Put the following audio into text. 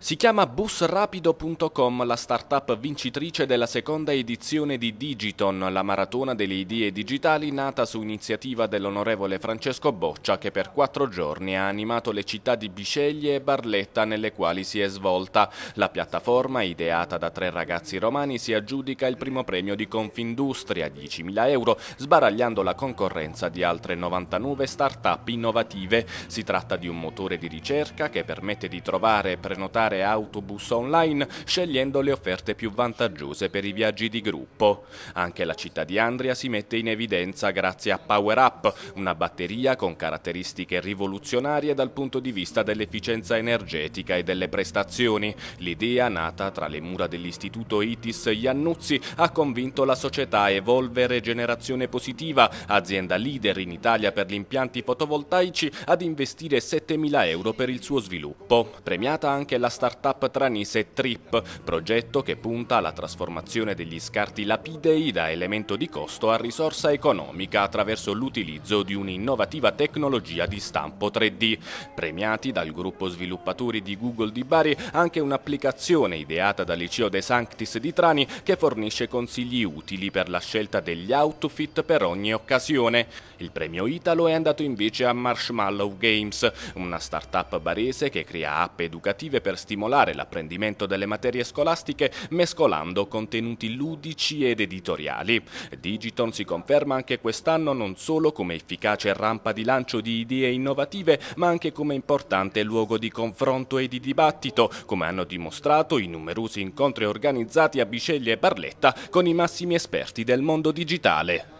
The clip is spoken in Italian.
Si chiama busrapido.com, la startup vincitrice della seconda edizione di Digiton, la maratona delle idee digitali nata su iniziativa dell'onorevole Francesco Boccia che per quattro giorni ha animato le città di Bisceglie e Barletta nelle quali si è svolta. La piattaforma, ideata da tre ragazzi romani, si aggiudica il primo premio di Confindustria, 10.000 euro, sbaragliando la concorrenza di altre 99 startup innovative. Si tratta di un motore di ricerca che permette di trovare e prenotare prenotare autobus online scegliendo le offerte più vantaggiose per i viaggi di gruppo. Anche la città di Andria si mette in evidenza grazie a Power Up, una batteria con caratteristiche rivoluzionarie dal punto di vista dell'efficienza energetica e delle prestazioni. L'idea, nata tra le mura dell'istituto ITIS Iannuzzi, ha convinto la società Evolvere Generazione Positiva, azienda leader in Italia per gli impianti fotovoltaici, ad investire 7.000 euro per il suo sviluppo. Premiata anche la startup Tranise Trip, progetto che punta alla trasformazione degli scarti lapidei da elemento di costo a risorsa economica attraverso l'utilizzo di un'innovativa tecnologia di stampo 3D. Premiati dal gruppo sviluppatori di Google di Bari anche un'applicazione ideata dal liceo De Sanctis di Trani che fornisce consigli utili per la scelta degli outfit per ogni occasione. Il premio Italo è andato invece a Marshmallow Games, una startup barese che crea app educative per stimolare l'apprendimento delle materie scolastiche mescolando contenuti ludici ed editoriali. Digiton si conferma anche quest'anno non solo come efficace rampa di lancio di idee innovative, ma anche come importante luogo di confronto e di dibattito, come hanno dimostrato i numerosi incontri organizzati a Biceglie e Barletta con i massimi esperti del mondo digitale.